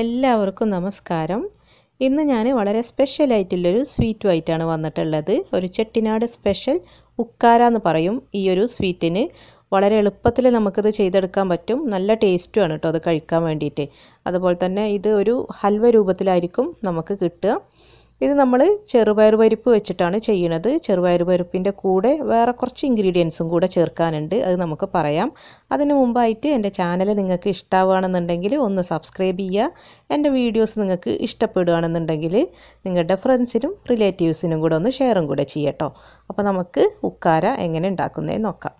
എല്ലാവർക്കും നമസ്കാരം ഇന്ന് ഞാൻ വളരെ സ്പെഷ്യലായിട്ടുള്ളൊരു സ്വീറ്റുമായിട്ടാണ് വന്നിട്ടുള്ളത് ഒരു ചെട്ടിനാട് സ്പെഷ്യൽ ഉക്കാര എന്ന് പറയും ഈ ഒരു സ്വീറ്റിന് വളരെ എളുപ്പത്തിൽ നമുക്കിത് ചെയ്തെടുക്കാൻ പറ്റും നല്ല ടേസ്റ്റുമാണ് കേട്ടോ അത് കഴിക്കാൻ വേണ്ടിയിട്ട് അതുപോലെ തന്നെ ഇത് ഒരു ഹൽവ രൂപത്തിലായിരിക്കും നമുക്ക് കിട്ടുക ഇത് നമ്മൾ ചെറുപയർ പരിപ്പ് വെച്ചിട്ടാണ് ചെയ്യുന്നത് ചെറുപയർ പരിപ്പിൻ്റെ കൂടെ വേറെ കുറച്ച് ഇൻഗ്രീഡിയൻസും കൂടെ ചേർക്കാനുണ്ട് അത് നമുക്ക് പറയാം അതിന് മുമ്പായിട്ട് എൻ്റെ ചാനൽ നിങ്ങൾക്ക് ഇഷ്ടമാവുകയാണെന്നുണ്ടെങ്കിൽ ഒന്ന് സബ്സ്ക്രൈബ് ചെയ്യുക എൻ്റെ വീഡിയോസ് നിങ്ങൾക്ക് ഇഷ്ടപ്പെടുകയാണെന്നുണ്ടെങ്കിൽ നിങ്ങളുടെ ഫ്രണ്ട്സിനും റിലേറ്റീവ്സിനും കൂടെ ഒന്ന് ഷെയറും കൂടെ ചെയ്യട്ടോ അപ്പോൾ നമുക്ക് ഉക്കാര എങ്ങനെ ഉണ്ടാക്കുന്നതെന്ന് നോക്കാം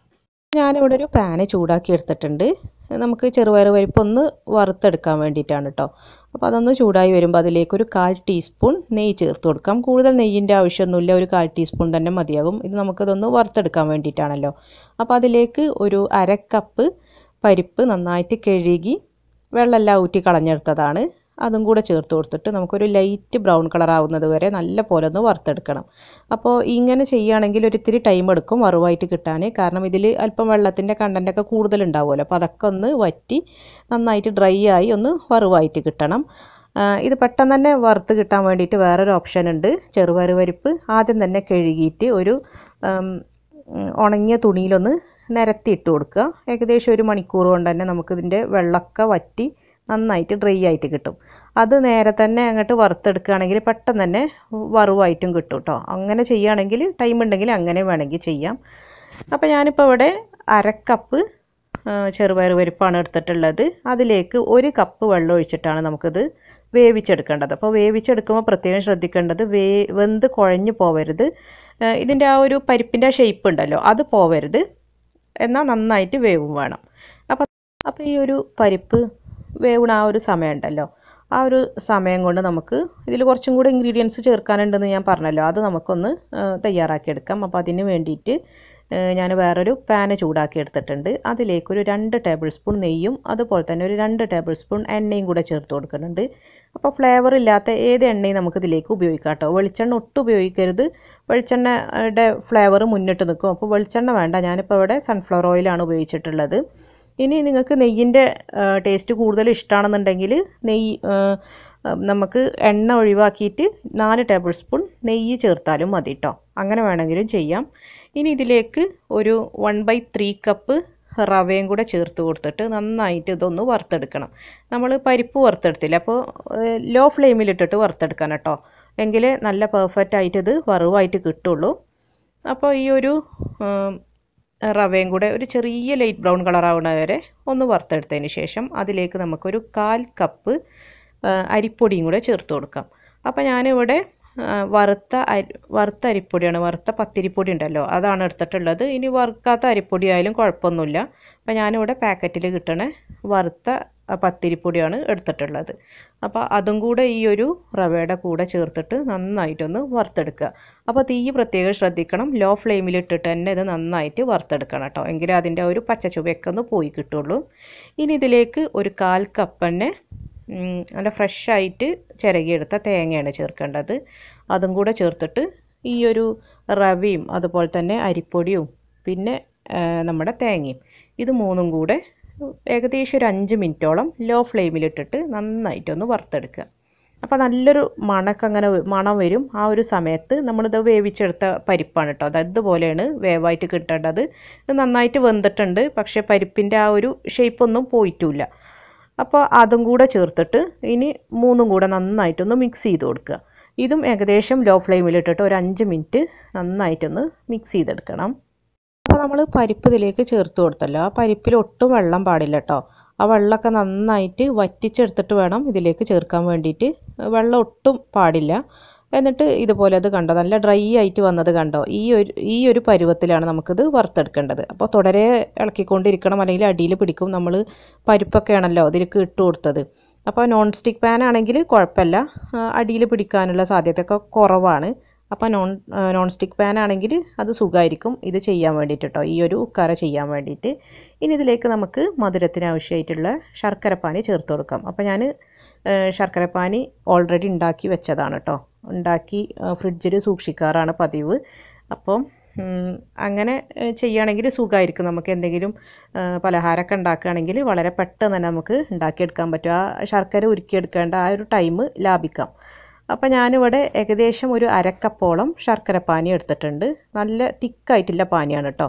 ഞാനിവിടെ ഒരു പാന് ചൂടാക്കി എടുത്തിട്ടുണ്ട് നമുക്ക് ചെറുപയർ പരിപ്പ് ഒന്ന് വറുത്തെടുക്കാൻ വേണ്ടിയിട്ടാണ് കേട്ടോ അപ്പോൾ അതൊന്ന് ചൂടായി വരുമ്പോൾ അതിലേക്ക് ഒരു കാൽ ടീസ്പൂൺ നെയ്യ് ചേർത്ത് കൊടുക്കാം കൂടുതൽ നെയ്യിൻ്റെ ആവശ്യമൊന്നുമില്ല ഒരു കാൽ ടീസ്പൂൺ തന്നെ മതിയാകും ഇത് നമുക്കിതൊന്ന് വറുത്തെടുക്കാൻ വേണ്ടിയിട്ടാണല്ലോ അപ്പോൾ അതിലേക്ക് ഒരു അര കപ്പ് പരിപ്പ് നന്നായിട്ട് കഴുകി വെള്ളമെല്ലാം ഊറ്റി കളഞ്ഞെടുത്തതാണ് അതും കൂടെ ചേർത്ത് കൊടുത്തിട്ട് നമുക്കൊരു ലൈറ്റ് ബ്രൗൺ കളർ ആവുന്നത് വരെ നല്ല പോലെ ഒന്ന് വറുത്തെടുക്കണം അപ്പോൾ ഇങ്ങനെ ചെയ്യുകയാണെങ്കിൽ ഒരു ഇത്തിരി ടൈം എടുക്കും വറുവായിട്ട് കിട്ടാൻ കാരണം ഇതിൽ അല്പം വെള്ളത്തിൻ്റെ കണ്ടൻറ്റൊക്കെ കൂടുതലുണ്ടാവുമല്ലോ അപ്പോൾ അതൊക്കെ ഒന്ന് വറ്റി നന്നായിട്ട് ഡ്രൈ ആയി ഒന്ന് വറുവായിട്ട് കിട്ടണം ഇത് പെട്ടെന്ന് തന്നെ വറുത്ത് കിട്ടാൻ വേണ്ടിയിട്ട് വേറൊരു ഓപ്ഷൻ ഉണ്ട് ചെറുവരുവരിപ്പ് ആദ്യം തന്നെ കഴുകിയിട്ട് ഒരു ഉണങ്ങിയ തുണിയിലൊന്ന് നിരത്തിയിട്ട് കൊടുക്കുക ഏകദേശം ഒരു മണിക്കൂർ കൊണ്ട് തന്നെ നമുക്കിതിൻ്റെ വെള്ളമൊക്കെ വറ്റി നന്നായിട്ട് ഡ്രൈ ആയിട്ട് കിട്ടും അത് നേരെ തന്നെ അങ്ങോട്ട് വറുത്തെടുക്കുകയാണെങ്കിൽ പെട്ടെന്ന് തന്നെ വറുവായിട്ടും കിട്ടും കേട്ടോ അങ്ങനെ ചെയ്യുകയാണെങ്കിൽ ടൈം ഉണ്ടെങ്കിൽ അങ്ങനെ വേണമെങ്കിൽ ചെയ്യാം അപ്പോൾ ഞാനിപ്പോൾ ഇവിടെ അരക്കപ്പ് ചെറുപയർ പരിപ്പാണ് എടുത്തിട്ടുള്ളത് അതിലേക്ക് ഒരു കപ്പ് വെള്ളം ഒഴിച്ചിട്ടാണ് നമുക്കിത് വേവിച്ചെടുക്കേണ്ടത് അപ്പോൾ വേവിച്ചെടുക്കുമ്പോൾ പ്രത്യേകം ശ്രദ്ധിക്കേണ്ടത് വേ വെന്ത് കുഴഞ്ഞു പോവരുത് ഇതിൻ്റെ ആ ഒരു പരിപ്പിൻ്റെ ഷേപ്പ് ഉണ്ടല്ലോ അത് പോവരുത് എന്നാൽ നന്നായിട്ട് വേവും വേണം അപ്പോൾ അപ്പോൾ ഈ ഒരു പരിപ്പ് വേവണ ആ ഒരു സമയമുണ്ടല്ലോ ആ ഒരു സമയം കൊണ്ട് നമുക്ക് ഇതിൽ കുറച്ചും കൂടെ ഇൻഗ്രീഡിയൻസ് ചേർക്കാനുണ്ടെന്ന് ഞാൻ പറഞ്ഞല്ലോ അത് നമുക്കൊന്ന് തയ്യാറാക്കിയെടുക്കാം അപ്പോൾ അതിന് വേണ്ടിയിട്ട് ഞാൻ വേറൊരു പാന് ചൂടാക്കി എടുത്തിട്ടുണ്ട് അതിലേക്കൊരു രണ്ട് ടേബിൾ സ്പൂൺ നെയ്യും അതുപോലെ തന്നെ ഒരു രണ്ട് ടേബിൾ സ്പൂൺ എണ്ണയും കൂടെ ചേർത്ത് കൊടുക്കുന്നുണ്ട് അപ്പോൾ ഫ്ലേവർ ഇല്ലാത്ത ഏത് എണ്ണയും നമുക്ക് ഇതിലേക്ക് ഉപയോഗിക്കാം കേട്ടോ വെളിച്ചെണ്ണ ഒട്ടും ഉപയോഗിക്കരുത് വെളിച്ചെണ്ണയുടെ ഫ്ലേവർ മുന്നിട്ട് നിൽക്കും അപ്പോൾ വെളിച്ചെണ്ണ വേണ്ട ഞാനിപ്പോൾ ഇവിടെ സൺഫ്ലവർ ഓയിലാണ് ഉപയോഗിച്ചിട്ടുള്ളത് ഇനി നിങ്ങൾക്ക് നെയ്യിൻ്റെ ടേസ്റ്റ് കൂടുതൽ ഇഷ്ടമാണെന്നുണ്ടെങ്കിൽ നെയ്യ് നമുക്ക് എണ്ണ ഒഴിവാക്കിയിട്ട് നാല് ടേബിൾ സ്പൂൺ നെയ്യ് ചേർത്താലും മതി കേട്ടോ അങ്ങനെ വേണമെങ്കിലും ചെയ്യാം ഇനി ഇതിലേക്ക് ഒരു വൺ ബൈ ത്രീ കപ്പ് റവയും കൂടെ ചേർത്ത് കൊടുത്തിട്ട് നന്നായിട്ട് ഇതൊന്ന് വറുത്തെടുക്കണം നമ്മൾ പരിപ്പ് വറുത്തെടുത്തില്ല അപ്പോൾ ലോ ഫ്ലെയിമിലിട്ടിട്ട് വറുത്തെടുക്കാൻ കേട്ടോ എങ്കിലേ നല്ല പെർഫെക്റ്റ് ആയിട്ട് ഇത് വറുവായിട്ട് കിട്ടുള്ളൂ അപ്പോൾ ഈ ഒരു റവയും കൂടെ ഒരു ചെറിയ ലൈറ്റ് ബ്രൗൺ കളറാവുന്ന വരെ ഒന്ന് വറുത്തെടുത്തതിന് ശേഷം അതിലേക്ക് നമുക്കൊരു കാൽ കപ്പ് അരിപ്പൊടിയും കൂടെ ചേർത്ത് കൊടുക്കാം അപ്പോൾ ഞാനിവിടെ വറുത്ത അരി വറുത്ത അരിപ്പൊടിയാണ് വറുത്ത പത്തിരിപ്പൊടി ഉണ്ടല്ലോ അതാണ് എടുത്തിട്ടുള്ളത് ഇനി വറുക്കാത്ത അരിപ്പൊടി ആയാലും കുഴപ്പമൊന്നുമില്ല അപ്പോൾ ഞാനിവിടെ പാക്കറ്റിൽ കിട്ടണ വറുത്ത പത്തിരിപ്പൊടിയാണ് എടുത്തിട്ടുള്ളത് അപ്പോൾ അതും കൂടെ ഈ ഒരു റവയുടെ കൂടെ ചേർത്തിട്ട് നന്നായിട്ടൊന്ന് വറുത്തെടുക്കുക അപ്പോൾ തീ പ്രത്യേകം ശ്രദ്ധിക്കണം ലോ ഫ്ലെയിമിൽ തന്നെ ഇത് നന്നായിട്ട് വറുത്തെടുക്കണം കേട്ടോ എങ്കിലേ അതിൻ്റെ ഒരു പച്ച ചുവയൊക്കെ ഒന്ന് പോയി കിട്ടുള്ളൂ ഇനി ഇതിലേക്ക് ഒരു കാൽ കപ്പ് തന്നെ നല്ല ഫ്രഷായിട്ട് ചിരകിയെടുത്ത തേങ്ങയാണ് ചേർക്കേണ്ടത് അതും കൂടെ ചേർത്തിട്ട് ഈ ഒരു റവയും അതുപോലെ തന്നെ അരിപ്പൊടിയും പിന്നെ നമ്മുടെ തേങ്ങയും ഇത് മൂന്നും കൂടെ ഏകദേശം ഒരു അഞ്ച് മിനിറ്റോളം ലോ ഫ്ലെയിമിലിട്ടിട്ട് നന്നായിട്ടൊന്ന് വറുത്തെടുക്കുക അപ്പോൾ നല്ലൊരു മണക്ക് അങ്ങനെ മണം വരും ആ ഒരു സമയത്ത് നമ്മളിത് വേവിച്ചെടുത്ത പരിപ്പാണ് കേട്ടോ അതായത് ഇതുപോലെയാണ് വേവായിട്ട് കിട്ടേണ്ടത് ഇത് നന്നായിട്ട് വെന്തിട്ടുണ്ട് പക്ഷേ പരിപ്പിൻ്റെ ആ ഒരു ഷേപ്പൊന്നും പോയിട്ടില്ല അപ്പോൾ അതും കൂടെ ചേർത്തിട്ട് ഇനി മൂന്നും കൂടെ നന്നായിട്ടൊന്ന് മിക്സ് ചെയ്ത് കൊടുക്കുക ഇതും ഏകദേശം ലോ ഫ്ലെയിമിലിട്ടിട്ട് ഒരു അഞ്ച് മിനിറ്റ് നന്നായിട്ടൊന്ന് മിക്സ് ചെയ്തെടുക്കണം അപ്പോൾ നമ്മൾ പരിപ്പ് ഇതിലേക്ക് ചേർത്ത് കൊടുത്തല്ലോ ആ പരിപ്പിൽ ഒട്ടും വെള്ളം പാടില്ല കേട്ടോ ആ വെള്ളമൊക്കെ നന്നായിട്ട് വറ്റിച്ചെടുത്തിട്ട് വേണം ഇതിലേക്ക് ചേർക്കാൻ വേണ്ടിയിട്ട് വെള്ളം ഒട്ടും പാടില്ല എന്നിട്ട് ഇതുപോലെ അത് കണ്ടോ നല്ല ഡ്രൈ ആയിട്ട് വന്നത് കണ്ടോ ഈ ഒരു ഈ ഒരു പരുവത്തിലാണ് നമുക്കിത് വറുത്തെടുക്കേണ്ടത് അപ്പോൾ തുടരെ ഇളക്കിക്കൊണ്ടിരിക്കണം അല്ലെങ്കിൽ അടിയിൽ പിടിക്കും നമ്മൾ പരിപ്പൊക്കെയാണല്ലോ അതിലേക്ക് ഇട്ട് കൊടുത്തത് അപ്പോൾ നോൺ സ്റ്റിക്ക് പാൻ ആണെങ്കിൽ കുഴപ്പമില്ല അടിയിൽ പിടിക്കാനുള്ള സാധ്യതയൊക്കെ കുറവാണ് അപ്പോൾ നോൺ നോൺ സ്റ്റിക്ക് പാൻ ആണെങ്കിൽ അത് സുഖമായിരിക്കും ഇത് ചെയ്യാൻ വേണ്ടിയിട്ട് കേട്ടോ ഈ ഒരു ഉക്കാര ചെയ്യാൻ വേണ്ടിയിട്ട് ഇനി ഇതിലേക്ക് നമുക്ക് മധുരത്തിന് ആവശ്യമായിട്ടുള്ള ശർക്കരപ്പാനി ചേർത്ത് കൊടുക്കാം അപ്പോൾ ഞാൻ ശർക്കരപ്പാനി ഓൾറെഡി ഉണ്ടാക്കി വെച്ചതാണ് കേട്ടോ ഉണ്ടാക്കി ഫ്രിഡ്ജിൽ സൂക്ഷിക്കാറാണ് പതിവ് അപ്പം അങ്ങനെ ചെയ്യുകയാണെങ്കിൽ സുഖമായിരിക്കും നമുക്ക് എന്തെങ്കിലും പലഹാരമൊക്കെ ഉണ്ടാക്കുകയാണെങ്കിൽ വളരെ പെട്ടെന്ന് തന്നെ നമുക്ക് ഉണ്ടാക്കിയെടുക്കാൻ പറ്റും ആ ശർക്കര ഉരുക്കിയെടുക്കേണ്ട ആ ഒരു ടൈം ലാഭിക്കാം അപ്പോൾ ഞാനിവിടെ ഏകദേശം ഒരു അരക്കപ്പോളം ശർക്കര പാനി എടുത്തിട്ടുണ്ട് നല്ല തിക്കായിട്ടുള്ള പാനിയാണ് കേട്ടോ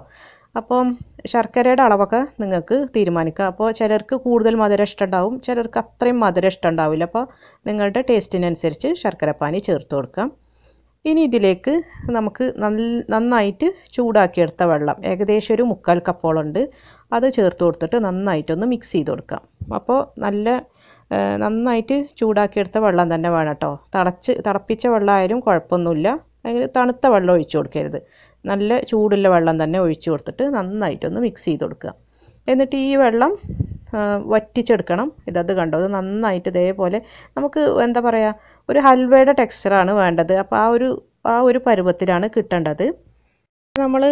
അപ്പം ശർക്കരയുടെ അളവൊക്കെ നിങ്ങൾക്ക് തീരുമാനിക്കാം അപ്പോൾ ചിലർക്ക് കൂടുതൽ മധുരം ഇഷ്ടമുണ്ടാവും ചിലർക്ക് അത്രയും മധുരം ഇഷ്ടമുണ്ടാവില്ല അപ്പോൾ നിങ്ങളുടെ ടേസ്റ്റിനനുസരിച്ച് ശർക്കരപ്പാനി ചേർത്ത് കൊടുക്കാം ഇനി ഇതിലേക്ക് നമുക്ക് നന്നായിട്ട് ചൂടാക്കിയെടുത്ത വെള്ളം ഏകദേശം ഒരു മുക്കാൽ ഉണ്ട് അത് ചേർത്ത് കൊടുത്തിട്ട് നന്നായിട്ടൊന്ന് മിക്സ് ചെയ്ത് കൊടുക്കാം അപ്പോൾ നല്ല നന്നായിട്ട് ചൂടാക്കിയെടുത്ത വെള്ളം തന്നെ വേണം കേട്ടോ തളച്ച് തിളപ്പിച്ച വെള്ളമായാലും കുഴപ്പമൊന്നുമില്ല അങ്ങനെ തണുത്ത വെള്ളം ഒഴിച്ചു കൊടുക്കരുത് നല്ല ചൂടുള്ള വെള്ളം തന്നെ ഒഴിച്ചു കൊടുത്തിട്ട് നന്നായിട്ടൊന്ന് മിക്സ് ചെയ്ത് കൊടുക്കുക എന്നിട്ട് ഈ വെള്ളം വറ്റിച്ചെടുക്കണം ഇതത് കണ്ടോ ഇത് നന്നായിട്ട് ഇതേപോലെ നമുക്ക് എന്താ പറയുക ഒരു ഹൽവയുടെ ടെക്സ്ചറാണ് വേണ്ടത് അപ്പോൾ ആ ഒരു ആ ഒരു പരുവത്തിലാണ് കിട്ടേണ്ടത് നമ്മൾ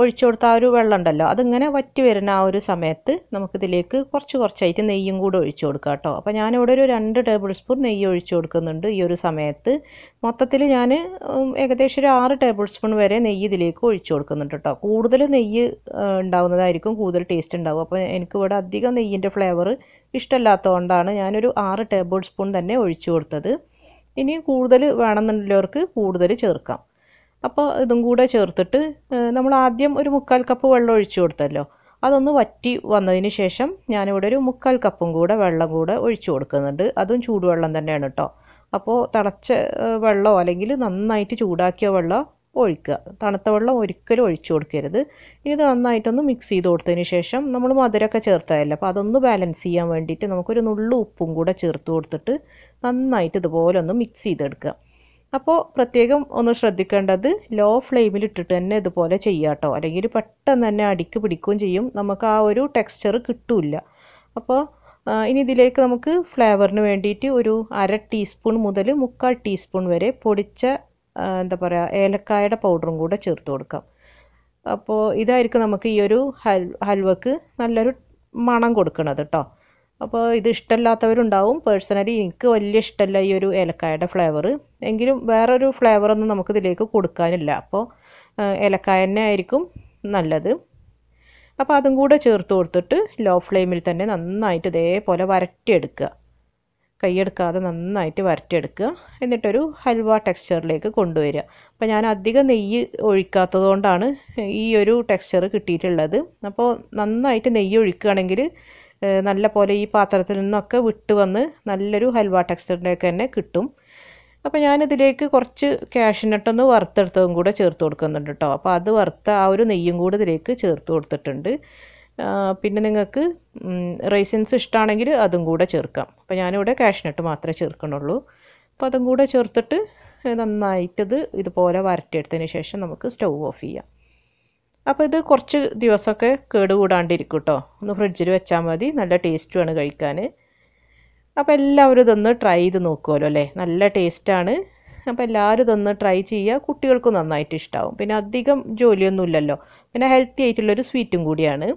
ഒഴിച്ചു കൊടുത്ത ആ ഒരു വെള്ളം ഉണ്ടല്ലോ അതിങ്ങനെ വറ്റി വരുന്ന ആ ഒരു സമയത്ത് നമുക്കിതിലേക്ക് കുറച്ച് കുറച്ചായിട്ട് നെയ്യും കൂടെ ഒഴിച്ചു കൊടുക്കുക കേട്ടോ അപ്പോൾ ഞാനിവിടെ ഒരു രണ്ട് ടേബിൾ സ്പൂൺ നെയ്യ് ഒഴിച്ചു കൊടുക്കുന്നുണ്ട് ഈ ഒരു സമയത്ത് മൊത്തത്തിൽ ഞാൻ ഏകദേശം ഒരു ആറ് ടേബിൾ സ്പൂൺ വരെ നെയ്യ് ഇതിലേക്ക് ഒഴിച്ചു കൊടുക്കുന്നുണ്ട് കേട്ടോ കൂടുതൽ നെയ്യ് ഉണ്ടാവുന്നതായിരിക്കും കൂടുതൽ ടേസ്റ്റ് ഉണ്ടാവും അപ്പോൾ എനിക്കിവിടെ അധികം നെയ്യിൻ്റെ ഫ്ലേവർ ഇഷ്ടമല്ലാത്തതുകൊണ്ടാണ് ഞാനൊരു ആറ് ടേബിൾ സ്പൂൺ തന്നെ ഒഴിച്ചു കൊടുത്തത് ഇനി കൂടുതൽ വേണമെന്നുള്ളവർക്ക് കൂടുതൽ ചേർക്കാം അപ്പോൾ ഇതും കൂടെ ചേർത്തിട്ട് നമ്മൾ ആദ്യം ഒരു മുക്കാൽ കപ്പ് വെള്ളം ഒഴിച്ചു കൊടുത്തല്ലോ അതൊന്ന് വറ്റി വന്നതിന് ശേഷം ഞാനിവിടെ ഒരു മുക്കാൽ കപ്പും കൂടെ വെള്ളം കൂടെ ഒഴിച്ചു കൊടുക്കുന്നുണ്ട് അതും ചൂടുവെള്ളം തന്നെയാണ് കേട്ടോ അപ്പോൾ തിളച്ച വെള്ളമോ അല്ലെങ്കിൽ നന്നായിട്ട് ചൂടാക്കിയ വെള്ളം ഒഴിക്കുക തണുത്ത വെള്ളം ഒരിക്കലും ഒഴിച്ചു കൊടുക്കരുത് ഇനി ഇത് നന്നായിട്ടൊന്ന് മിക്സ് ചെയ്ത് കൊടുത്തതിന് ശേഷം നമ്മൾ മധുരമൊക്കെ ചേർത്തതല്ലേ അപ്പോൾ അതൊന്ന് ബാലൻസ് ചെയ്യാൻ വേണ്ടിയിട്ട് നമുക്കൊരു നുള്ളു ഉപ്പും കൂടെ ചേർത്ത് കൊടുത്തിട്ട് നന്നായിട്ട് ഇതുപോലെ ഒന്ന് മിക്സ് ചെയ്തെടുക്കുക അപ്പോൾ പ്രത്യേകം ഒന്ന് ശ്രദ്ധിക്കേണ്ടത് ലോ ഫ്ലെയിമിൽ ഇട്ടിട്ട് തന്നെ ഇതുപോലെ ചെയ്യാട്ടോ കേട്ടോ അല്ലെങ്കിൽ പെട്ടെന്ന് തന്നെ അടിക്ക് പിടിക്കുകയും ചെയ്യും നമുക്ക് ആ ഒരു ടെക്സ്ചർ കിട്ടില്ല അപ്പോൾ ഇനി ഇതിലേക്ക് നമുക്ക് ഫ്ലേവറിന് വേണ്ടിയിട്ട് ഒരു അര ടീസ്പൂൺ മുതൽ മുക്കാൽ ടീസ്പൂൺ വരെ പൊടിച്ച എന്താ പറയുക ഏലക്കായുടെ പൗഡറും കൂടെ ചേർത്ത് കൊടുക്കാം അപ്പോൾ ഇതായിരിക്കും നമുക്ക് ഈ ഒരു ഹൽ ഹൽവക്ക് നല്ലൊരു മണം കൊടുക്കണത് കേട്ടോ അപ്പോൾ ഇത് ഇഷ്ടമല്ലാത്തവരുണ്ടാവും പേഴ്സണലി എനിക്ക് വലിയ ഇഷ്ടമല്ല ഈ ഒരു ഏലക്കായയുടെ ഫ്ലേവർ എങ്കിലും വേറൊരു ഫ്ലേവറൊന്നും നമുക്ക് ഇതിലേക്ക് കൊടുക്കാനില്ല അപ്പോൾ ഏലക്കായ തന്നെ ആയിരിക്കും നല്ലത് അപ്പോൾ അതും കൂടെ ചേർത്ത് കൊടുത്തിട്ട് ലോ ഫ്ലെയിമിൽ തന്നെ നന്നായിട്ട് ഇതേപോലെ വരട്ടിയെടുക്കുക കൈയെടുക്കാതെ നന്നായിട്ട് വരട്ടിയെടുക്കുക എന്നിട്ടൊരു ഹൽവ ടെക്സ്ചറിലേക്ക് കൊണ്ടുവരിക അപ്പോൾ ഞാൻ അധികം നെയ്യ് ഒഴിക്കാത്തത് കൊണ്ടാണ് ഈ ഒരു ടെക്സ്ചർ കിട്ടിയിട്ടുള്ളത് അപ്പോൾ നന്നായിട്ട് നെയ്യ് ഒഴിക്കുകയാണെങ്കിൽ നല്ല പോലെ ഈ പാത്രത്തിൽ നിന്നൊക്കെ വിട്ട് വന്ന് നല്ലൊരു ഹൽവ ടെക്സ്റ്ററിൻ്റെയൊക്കെ തന്നെ കിട്ടും അപ്പോൾ ഞാനിതിലേക്ക് കുറച്ച് ക്യാഷിനട്ടൊന്ന് വറുത്തെടുത്തതും കൂടെ ചേർത്ത് കൊടുക്കുന്നുണ്ട് കേട്ടോ അപ്പോൾ അത് വറുത്ത ആ ഒരു നെയ്യും കൂടെ ഇതിലേക്ക് ചേർത്ത് കൊടുത്തിട്ടുണ്ട് പിന്നെ നിങ്ങൾക്ക് റൈസിൻസ് ഇഷ്ടമാണെങ്കിൽ അതും കൂടെ ചേർക്കാം അപ്പോൾ ഞാനിവിടെ കാഷ്നട്ട് മാത്രമേ ചേർക്കണുള്ളൂ അപ്പോൾ അതും കൂടെ ചേർത്തിട്ട് നന്നായിട്ടത് ഇതുപോലെ വരട്ടിയെടുത്തതിന് ശേഷം നമുക്ക് സ്റ്റൗ ഓഫ് ചെയ്യാം അപ്പോൾ ഇത് കുറച്ച് ദിവസമൊക്കെ കേടുകൂടാണ്ടിരിക്കും കേട്ടോ ഒന്ന് ഫ്രിഡ്ജിൽ വെച്ചാൽ മതി നല്ല വേണം കഴിക്കാൻ അപ്പോൾ എല്ലാവരും ഇതൊന്ന് ട്രൈ ചെയ്ത് നോക്കുമല്ലോ അല്ലേ നല്ല ടേസ്റ്റാണ് അപ്പോൾ എല്ലാവരും ഇതൊന്ന് ട്രൈ ചെയ്യുക കുട്ടികൾക്കും നന്നായിട്ട് ഇഷ്ടമാവും പിന്നെ അധികം ജോലിയൊന്നും ഇല്ലല്ലോ പിന്നെ ഹെൽത്തി ആയിട്ടുള്ളൊരു സ്വീറ്റും കൂടിയാണ്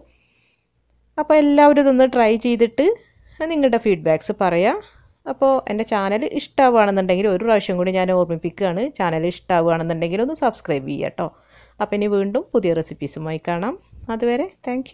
അപ്പോൾ എല്ലാവരും ഇതൊന്ന് ട്രൈ ചെയ്തിട്ട് നിങ്ങളുടെ ഫീഡ്ബാക്ക്സ് പറയാം അപ്പോൾ എൻ്റെ ചാനൽ ഇഷ്ടമാവുകയാണെന്നുണ്ടെങ്കിൽ ഒരു പ്രാവശ്യം കൂടി ഞാൻ ഓർമ്മിപ്പിക്കുകയാണ് ചാനൽ ഇഷ്ടമാവുകയാണെന്നുണ്ടെങ്കിൽ ഒന്ന് സബ്സ്ക്രൈബ് ചെയ്യാം കേട്ടോ അപ്പം ഇനി വീണ്ടും പുതിയ റെസിപ്പീസുമായി കാണാം അതുവരെ താങ്ക്